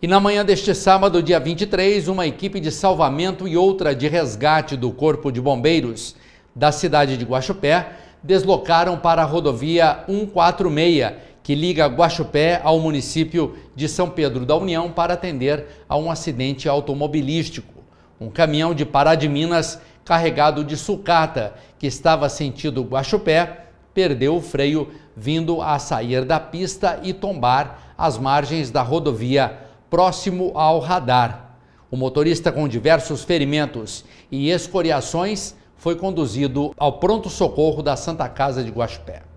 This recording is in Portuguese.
E na manhã deste sábado, dia 23, uma equipe de salvamento e outra de resgate do Corpo de Bombeiros da cidade de Guaxupé deslocaram para a rodovia 146, que liga Guaxupé ao município de São Pedro da União, para atender a um acidente automobilístico. Um caminhão de Pará de Minas, carregado de sucata, que estava sentido Guaxupé, perdeu o freio, vindo a sair da pista e tombar às margens da rodovia próximo ao radar. O motorista, com diversos ferimentos e escoriações, foi conduzido ao pronto-socorro da Santa Casa de Guaxupé.